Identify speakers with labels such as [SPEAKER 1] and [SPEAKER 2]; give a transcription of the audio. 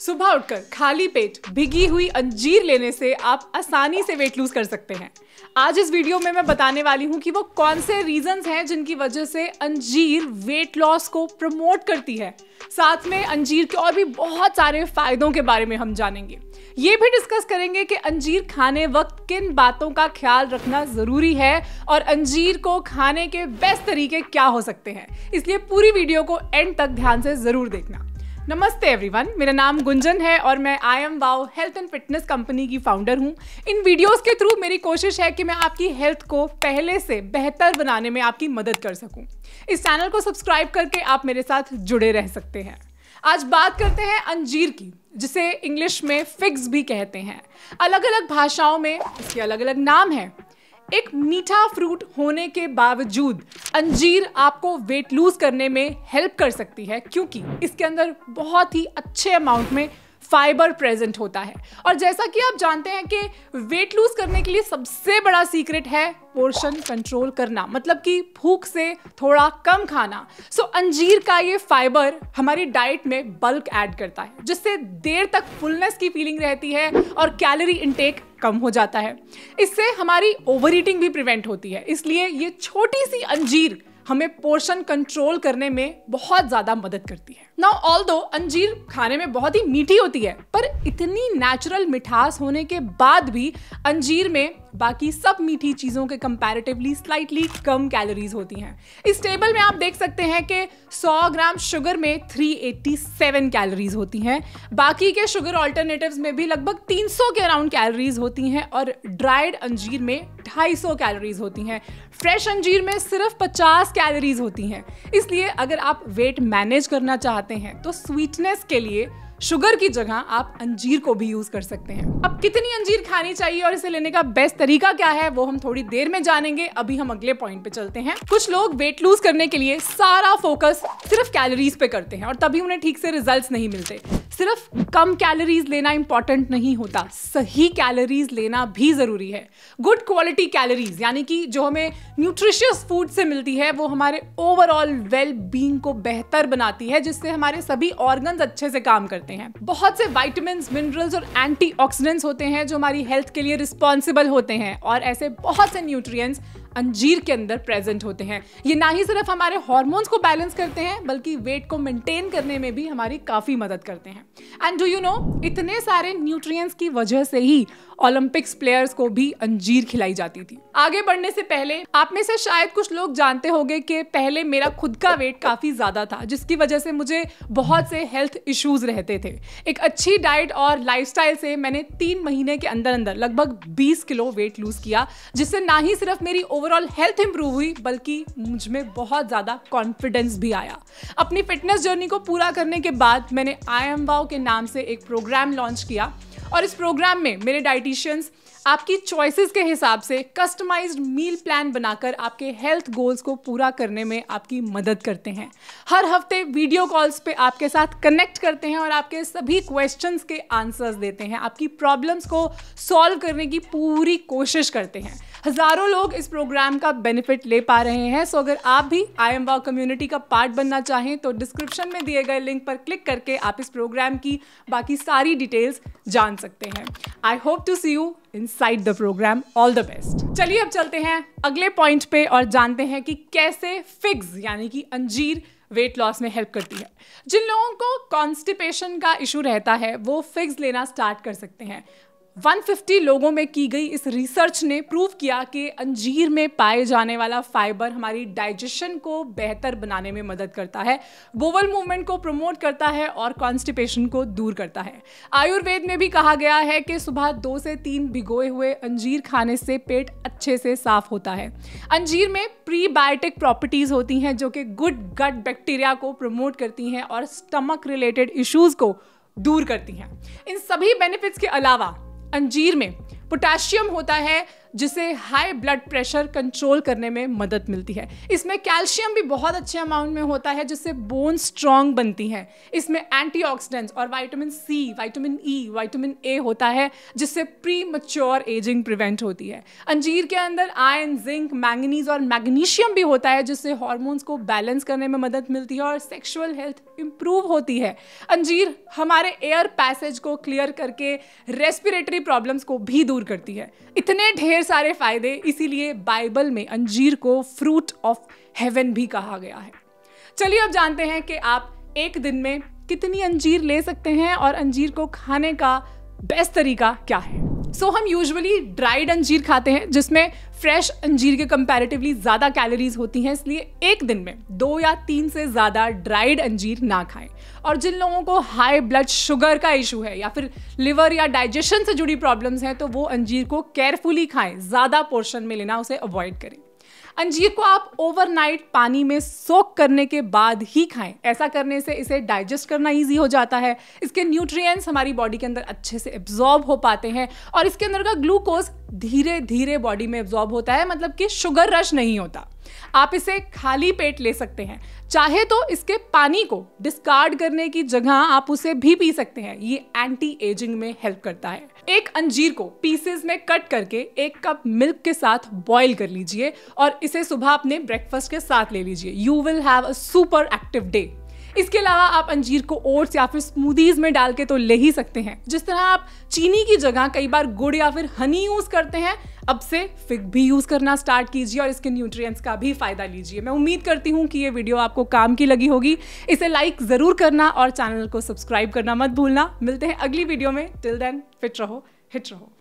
[SPEAKER 1] सुबह उठकर खाली पेट भिगी हुई अंजीर लेने से आप आसानी से वेट लूज कर सकते हैं आज इस वीडियो में मैं बताने वाली हूँ कि वो कौन से रीजंस हैं जिनकी वजह से अंजीर वेट लॉस को प्रमोट करती है साथ में अंजीर के और भी बहुत सारे फायदों के बारे में हम जानेंगे ये भी डिस्कस करेंगे कि अंजीर खाने वक्त किन बातों का ख्याल रखना ज़रूरी है और अंजीर को खाने के बेस्ट तरीके क्या हो सकते हैं इसलिए पूरी वीडियो को एंड तक ध्यान से ज़रूर देखना नमस्ते एवरीवन मेरा नाम गुंजन है और मैं आई एम वाओ हेल्थ एंड फिटनेस कंपनी की फाउंडर हूँ इन वीडियोस के थ्रू मेरी कोशिश है कि मैं आपकी हेल्थ को पहले से बेहतर बनाने में आपकी मदद कर सकूँ इस चैनल को सब्सक्राइब करके आप मेरे साथ जुड़े रह सकते हैं आज बात करते हैं अंजीर की जिसे इंग्लिश में फिग्स भी कहते हैं अलग अलग भाषाओं में इसके अलग अलग नाम हैं एक मीठा फ्रूट होने के बावजूद अंजीर आपको वेट लूज करने में हेल्प कर सकती है क्योंकि इसके अंदर बहुत ही अच्छे अमाउंट में फाइबर प्रेजेंट होता है और जैसा कि आप जानते हैं कि वेट लूज करने के लिए सबसे बड़ा सीक्रेट है पोर्शन कंट्रोल करना मतलब कि भूख से थोड़ा कम खाना सो so, अंजीर का ये फाइबर हमारी डाइट में बल्क ऐड करता है जिससे देर तक फुलनेस की फीलिंग रहती है और कैलोरी इनटेक कम हो जाता है इससे हमारी ओवर ईटिंग भी प्रिवेंट होती है इसलिए ये छोटी सी अंजीर हमें पोर्शन कंट्रोल करने में बहुत ज़्यादा मदद करती है नाउ ऑल दो अंजीर खाने में बहुत ही मीठी होती है पर इतनी नेचुरल मिठास होने के बाद भी अंजीर में बाकी सब मीठी चीज़ों के कंपैरेटिवली स्लाइटली कम कैलोरीज होती हैं इस टेबल में आप देख सकते हैं कि 100 ग्राम शुगर में 387 कैलोरीज होती हैं बाकी के शुगर ऑल्टरनेटिव में भी लगभग 300 के अराउंड कैलोरीज होती हैं और ड्राइड अंजीर में 250 कैलोरीज होती हैं फ्रेश अंजीर में सिर्फ 50 कैलोरीज होती हैं इसलिए अगर आप वेट मैनेज करना चाहते हैं तो स्वीटनेस के लिए शुगर की जगह आप अंजीर को भी यूज कर सकते हैं अब कितनी अंजीर खानी चाहिए और इसे लेने का बेस्ट तरीका क्या है वो हम थोड़ी देर में जानेंगे अभी हम अगले पॉइंट पे चलते हैं कुछ लोग वेट लूज करने के लिए सारा फोकस सिर्फ कैलोरीज पे करते हैं और तभी उन्हें ठीक से रिजल्ट नहीं मिलते सिर्फ कम कैलोरीज लेना इंपॉर्टेंट नहीं होता सही कैलोरीज लेना भी ज़रूरी है गुड क्वालिटी कैलोरीज यानी कि जो हमें न्यूट्रिशियस फूड से मिलती है वो हमारे ओवरऑल वेल बींग को बेहतर बनाती है जिससे हमारे सभी ऑर्गन अच्छे से काम करते हैं बहुत से वाइटमिन मिनरल्स और एंटी होते हैं जो हमारी हेल्थ के लिए रिस्पॉन्सिबल होते हैं और ऐसे बहुत से न्यूट्रिएंट्स अंजीर के अंदर प्रेजेंट होते हैं ये ना ही सिर्फ हमारे हॉर्मोन्स को बैलेंस करते हैं बल्कि वेट को मेंटेन करने में भी हमारी काफ़ी मदद करते हैं एंड डू यू नो इतने सारे न्यूट्रिएंट्स की वजह से ही ओलंपिक्स प्लेयर्स को भी अंजीर खिलाई जाती थी आगे बढ़ने से पहले आप में से शायद कुछ लोग जानते होंगे कि पहले मेरा खुद का वेट काफ़ी ज़्यादा था जिसकी वजह से मुझे बहुत से हेल्थ इश्यूज रहते थे एक अच्छी डाइट और लाइफस्टाइल से मैंने तीन महीने के अंदर अंदर लगभग 20 किलो वेट लूज़ किया जिससे ना ही सिर्फ मेरी ओवरऑल हेल्थ इंप्रूव हुई बल्कि मुझ में बहुत ज़्यादा कॉन्फिडेंस भी आया अपनी फिटनेस जर्नी को पूरा करने के बाद मैंने आई एम वाओ के नाम से एक प्रोग्राम लॉन्च किया और इस प्रोग्राम में मेरे डाइटिशियंस आपकी चॉइसेस के हिसाब से कस्टमाइज्ड मील प्लान बनाकर आपके हेल्थ गोल्स को पूरा करने में आपकी मदद करते हैं हर हफ्ते वीडियो कॉल्स पे आपके साथ कनेक्ट करते हैं और आपके सभी क्वेश्चंस के आंसर्स देते हैं आपकी प्रॉब्लम्स को सॉल्व करने की पूरी कोशिश करते हैं हज़ारों लोग इस प्रोग्राम का बेनिफिट ले पा रहे हैं सो अगर आप भी आई एम वाव कम्युनिटी का पार्ट बनना चाहें तो डिस्क्रिप्शन में दिए गए लिंक पर क्लिक करके आप इस प्रोग्राम की बाकी सारी डिटेल्स जान सकते हैं I hope to see you inside the program all the best चलिए अब चलते हैं अगले पॉइंट पे और जानते हैं कि कैसे फिग्स यानी कि अंजीर वेट लॉस में हेल्प करती है जिन लोगों को कॉन्स्टिपेशन का इशू रहता है वो फिग्स लेना स्टार्ट कर सकते हैं 150 लोगों में की गई इस रिसर्च ने प्रूव किया कि अंजीर में पाए जाने वाला फाइबर हमारी डाइजेशन को बेहतर बनाने में मदद करता है बोवल मूवमेंट को प्रमोट करता है और कॉन्स्टिपेशन को दूर करता है आयुर्वेद में भी कहा गया है कि सुबह दो से तीन भिगोए हुए अंजीर खाने से पेट अच्छे से साफ होता है अंजीर में प्रीबायोटिक प्रॉपर्टीज़ होती हैं जो कि गुड गट बैक्टीरिया को प्रमोट करती हैं और स्टमक रिलेटेड इश्यूज़ को दूर करती हैं इन सभी बेनिफिट्स के अलावा अंजीर में पोटेशियम होता है जिसे हाई ब्लड प्रेशर कंट्रोल करने में मदद मिलती है इसमें कैल्शियम भी बहुत अच्छे अमाउंट में होता है जिससे बोन स्ट्रांग बनती हैं इसमें एंटीऑक्सीडेंट्स और vitamin C vitamin E vitamin A होता है जिससे प्री मच्योर एजिंग प्रिवेंट होती है अंजीर के अंदर आयन जिंक मैंगनीज और मैग्नीशियम भी होता है जिससे हॉर्मोन्स को बैलेंस करने में मदद मिलती है और सेक्शुअल हेल्थ इंप्रूव होती है अंजीर हमारे एयर पैसेज को क्लियर करके रेस्पिरेटरी प्रॉब्लम्स को भी दूर करती है इतने ढेर सारे फायदे इसीलिए बाइबल में अंजीर को फ्रूट ऑफ हेवन भी कहा गया है चलिए अब जानते हैं कि आप एक दिन में कितनी अंजीर ले सकते हैं और अंजीर को खाने का बेस्ट तरीका क्या है सो so, हम यूजुअली ड्राइड अंजीर खाते हैं जिसमें फ्रेश अंजीर के कंपैरेटिवली ज़्यादा कैलोरीज होती हैं इसलिए एक दिन में दो या तीन से ज़्यादा ड्राइड अंजीर ना खाएं और जिन लोगों को हाई ब्लड शुगर का इशू है या फिर लिवर या डाइजेशन से जुड़ी प्रॉब्लम्स हैं तो वो अंजीर को केयरफुली खाएं ज़्यादा पोर्शन में लेना उसे अवॉइड करें अंजीर को आप ओवरनाइट पानी में सोक करने के बाद ही खाएं ऐसा करने से इसे डाइजेस्ट करना ईजी हो जाता है इसके न्यूट्रिएंट्स हमारी बॉडी के अंदर अच्छे से एब्जॉर्ब हो पाते हैं और इसके अंदर का ग्लूकोज धीरे धीरे बॉडी में एब्जॉर्ब होता है मतलब कि शुगर रश नहीं होता आप इसे खाली पेट ले सकते हैं चाहे तो इसके पानी को डिस्कार्ड करने की जगह आप उसे भी पी सकते हैं ये एंटी एजिंग में हेल्प करता है एक अंजीर को पीसेस में कट करके एक कप मिल्क के साथ बॉईल कर लीजिए और इसे सुबह अपने ब्रेकफास्ट के साथ ले लीजिए you will have a super active day इसके अलावा आप अंजीर को ओट्स या फिर स्मूदीज में डाल के तो ले ही सकते हैं जिस तरह आप चीनी की जगह कई बार गुड़ या फिर हनी यूज़ करते हैं अब से फिग भी यूज़ करना स्टार्ट कीजिए और इसके न्यूट्रिएंट्स का भी फ़ायदा लीजिए मैं उम्मीद करती हूँ कि ये वीडियो आपको काम की लगी होगी इसे लाइक ज़रूर करना और चैनल को सब्सक्राइब करना मत भूलना मिलते हैं अगली वीडियो में टिल देन फिट रहो हिट रहो